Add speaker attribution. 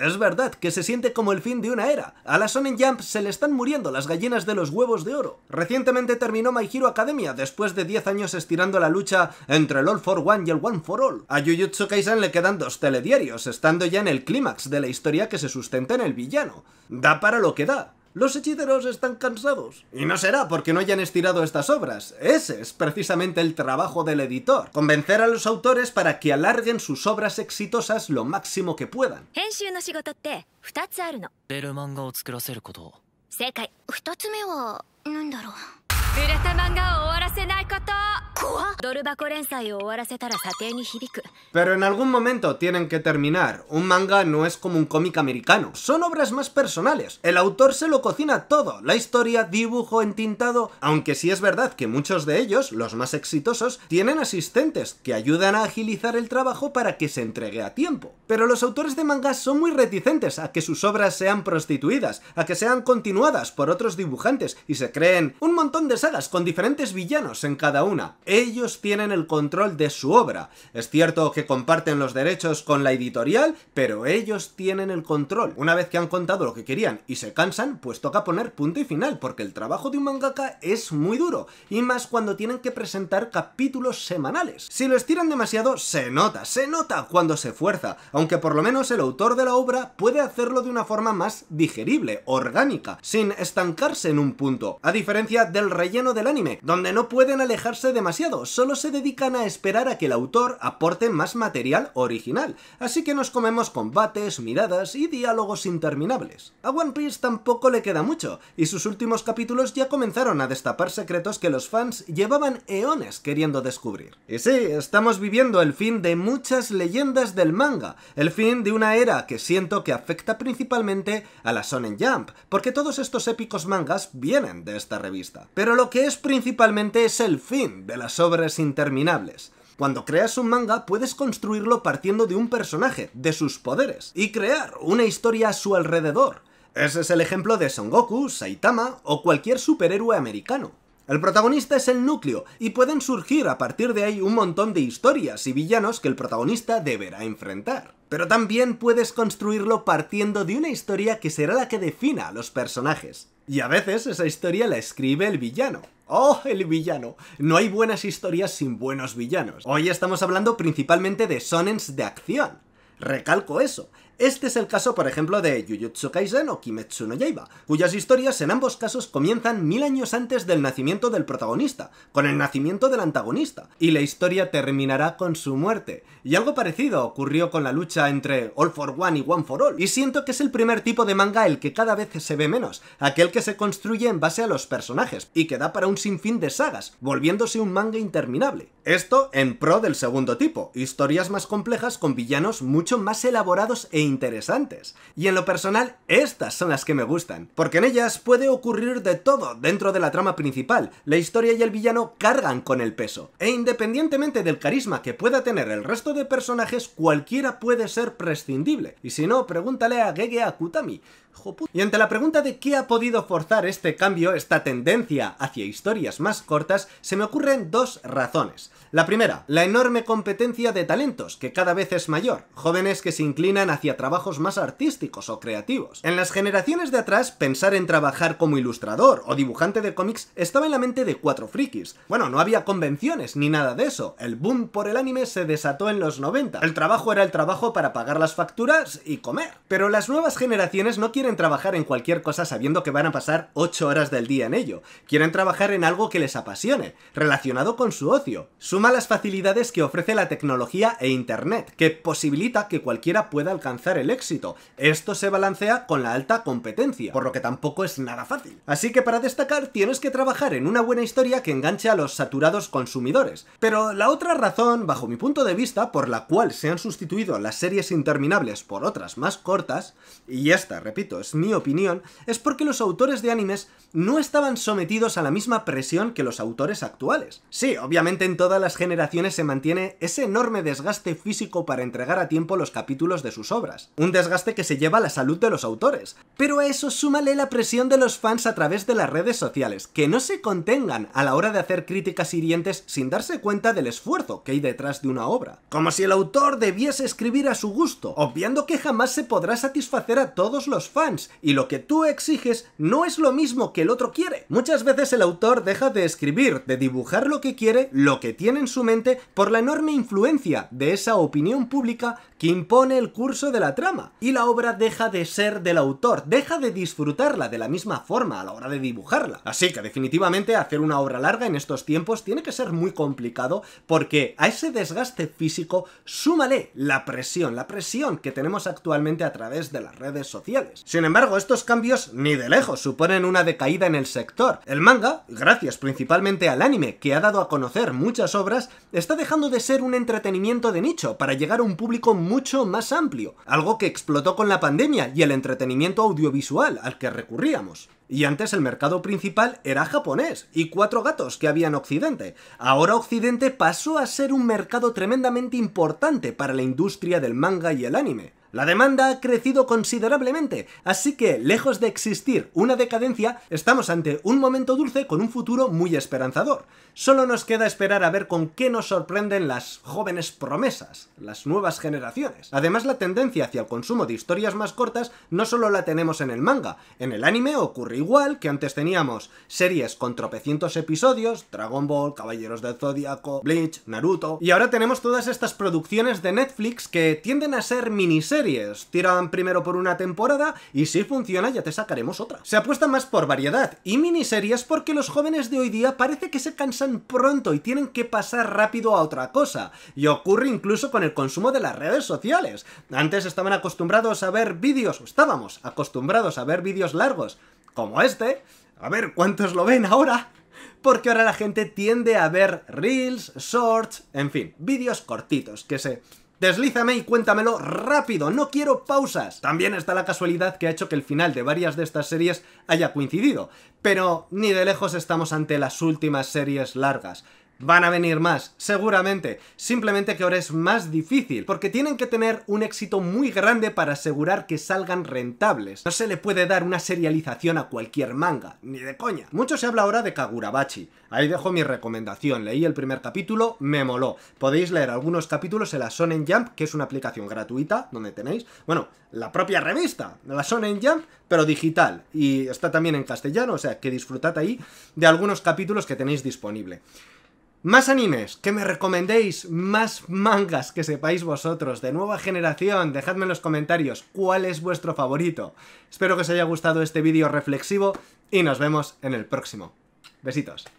Speaker 1: Es verdad que se siente como el fin de una era. A la Sonic Jump se le están muriendo las gallinas de los huevos de oro. Recientemente terminó My Hero Academia después de 10 años estirando la lucha entre el All for One y el One for All. A Jujutsu Kaisen le quedan dos telediarios, estando ya en el clímax de la historia que se sustenta en el villano. Da para lo que da. Los hechiceros están cansados. Y no será porque no hayan estirado estas obras. Ese es precisamente el trabajo del editor. Convencer a los autores para que alarguen sus obras exitosas lo máximo que puedan. Pero en algún momento tienen que terminar. Un manga no es como un cómic americano. Son obras más personales. El autor se lo cocina todo. La historia, dibujo, entintado... Aunque sí es verdad que muchos de ellos, los más exitosos, tienen asistentes que ayudan a agilizar el trabajo para que se entregue a tiempo. Pero los autores de mangas son muy reticentes a que sus obras sean prostituidas, a que sean continuadas por otros dibujantes y se creen un montón de sagas con diferentes villanos en cada una ellos tienen el control de su obra. Es cierto que comparten los derechos con la editorial, pero ellos tienen el control. Una vez que han contado lo que querían y se cansan, pues toca poner punto y final, porque el trabajo de un mangaka es muy duro, y más cuando tienen que presentar capítulos semanales. Si lo estiran demasiado, se nota, se nota cuando se fuerza, aunque por lo menos el autor de la obra puede hacerlo de una forma más digerible, orgánica, sin estancarse en un punto, a diferencia del relleno del anime, donde no pueden alejarse demasiado solo se dedican a esperar a que el autor aporte más material original, así que nos comemos combates, miradas y diálogos interminables. A One Piece tampoco le queda mucho, y sus últimos capítulos ya comenzaron a destapar secretos que los fans llevaban eones queriendo descubrir. Y sí, estamos viviendo el fin de muchas leyendas del manga, el fin de una era que siento que afecta principalmente a la Shonen Jump, porque todos estos épicos mangas vienen de esta revista. Pero lo que es principalmente es el fin de la obras interminables. Cuando creas un manga puedes construirlo partiendo de un personaje, de sus poderes, y crear una historia a su alrededor. Ese es el ejemplo de Son Goku, Saitama o cualquier superhéroe americano. El protagonista es el núcleo, y pueden surgir a partir de ahí un montón de historias y villanos que el protagonista deberá enfrentar. Pero también puedes construirlo partiendo de una historia que será la que defina a los personajes. Y a veces esa historia la escribe el villano. ¡Oh, el villano! No hay buenas historias sin buenos villanos. Hoy estamos hablando principalmente de sonens de acción. Recalco eso. Este es el caso, por ejemplo, de Jujutsu Kaisen o Kimetsu no Yaiba, cuyas historias en ambos casos comienzan mil años antes del nacimiento del protagonista, con el nacimiento del antagonista, y la historia terminará con su muerte. Y algo parecido ocurrió con la lucha entre All for One y One for All, y siento que es el primer tipo de manga el que cada vez se ve menos, aquel que se construye en base a los personajes, y que da para un sinfín de sagas, volviéndose un manga interminable. Esto en pro del segundo tipo, historias más complejas con villanos mucho más elaborados e interesantes. Y en lo personal, estas son las que me gustan, porque en ellas puede ocurrir de todo dentro de la trama principal, la historia y el villano cargan con el peso, e independientemente del carisma que pueda tener el resto de personajes, cualquiera puede ser prescindible, y si no, pregúntale a Gege Akutami, y ante la pregunta de qué ha podido forzar este cambio, esta tendencia hacia historias más cortas, se me ocurren dos razones. La primera, la enorme competencia de talentos, que cada vez es mayor, jóvenes que se inclinan hacia trabajos más artísticos o creativos. En las generaciones de atrás, pensar en trabajar como ilustrador o dibujante de cómics estaba en la mente de cuatro frikis. Bueno, no había convenciones ni nada de eso, el boom por el anime se desató en los 90, el trabajo era el trabajo para pagar las facturas y comer. Pero las nuevas generaciones no quieren quieren trabajar en cualquier cosa sabiendo que van a pasar 8 horas del día en ello. Quieren trabajar en algo que les apasione, relacionado con su ocio. Suma las facilidades que ofrece la tecnología e Internet, que posibilita que cualquiera pueda alcanzar el éxito. Esto se balancea con la alta competencia, por lo que tampoco es nada fácil. Así que para destacar tienes que trabajar en una buena historia que enganche a los saturados consumidores. Pero la otra razón, bajo mi punto de vista, por la cual se han sustituido las series interminables por otras más cortas, y esta, repito, es mi opinión, es porque los autores de animes no estaban sometidos a la misma presión que los autores actuales. Sí, obviamente en todas las generaciones se mantiene ese enorme desgaste físico para entregar a tiempo los capítulos de sus obras. Un desgaste que se lleva a la salud de los autores. Pero a eso súmale la presión de los fans a través de las redes sociales, que no se contengan a la hora de hacer críticas hirientes sin darse cuenta del esfuerzo que hay detrás de una obra. Como si el autor debiese escribir a su gusto, obviando que jamás se podrá satisfacer a todos los fans y lo que tú exiges no es lo mismo que el otro quiere. Muchas veces el autor deja de escribir, de dibujar lo que quiere, lo que tiene en su mente, por la enorme influencia de esa opinión pública que impone el curso de la trama. Y la obra deja de ser del autor, deja de disfrutarla de la misma forma a la hora de dibujarla. Así que definitivamente hacer una obra larga en estos tiempos tiene que ser muy complicado porque a ese desgaste físico súmale la presión, la presión que tenemos actualmente a través de las redes sociales. Sin embargo, estos cambios ni de lejos suponen una decaída en el sector. El manga, gracias principalmente al anime, que ha dado a conocer muchas obras, está dejando de ser un entretenimiento de nicho para llegar a un público mucho más amplio, algo que explotó con la pandemia y el entretenimiento audiovisual al que recurríamos. Y antes el mercado principal era japonés y cuatro gatos que había en Occidente. Ahora Occidente pasó a ser un mercado tremendamente importante para la industria del manga y el anime. La demanda ha crecido considerablemente, así que, lejos de existir una decadencia, estamos ante un momento dulce con un futuro muy esperanzador. Solo nos queda esperar a ver con qué nos sorprenden las jóvenes promesas, las nuevas generaciones. Además, la tendencia hacia el consumo de historias más cortas no solo la tenemos en el manga, en el anime ocurre igual que antes teníamos series con tropecientos episodios, Dragon Ball, Caballeros del Zodíaco, Bleach, Naruto, y ahora tenemos todas estas producciones de Netflix que tienden a ser miniseries series. Tiran primero por una temporada y si funciona ya te sacaremos otra. Se apuesta más por variedad y miniseries porque los jóvenes de hoy día parece que se cansan pronto y tienen que pasar rápido a otra cosa. Y ocurre incluso con el consumo de las redes sociales. Antes estaban acostumbrados a ver vídeos, o estábamos acostumbrados a ver vídeos largos como este. A ver cuántos lo ven ahora porque ahora la gente tiende a ver reels, shorts, en fin, vídeos cortitos que se Deslízame y cuéntamelo rápido, no quiero pausas. También está la casualidad que ha hecho que el final de varias de estas series haya coincidido, pero ni de lejos estamos ante las últimas series largas. Van a venir más, seguramente, simplemente que ahora es más difícil, porque tienen que tener un éxito muy grande para asegurar que salgan rentables. No se le puede dar una serialización a cualquier manga, ni de coña. Mucho se habla ahora de Kagurabachi, ahí dejo mi recomendación, leí el primer capítulo, me moló. Podéis leer algunos capítulos en la Sonen Jump, que es una aplicación gratuita, donde tenéis, bueno, la propia revista, la Sonen Jump, pero digital, y está también en castellano, o sea, que disfrutad ahí de algunos capítulos que tenéis disponible. Más animes, que me recomendéis, más mangas que sepáis vosotros, de nueva generación, dejadme en los comentarios cuál es vuestro favorito. Espero que os haya gustado este vídeo reflexivo y nos vemos en el próximo. Besitos.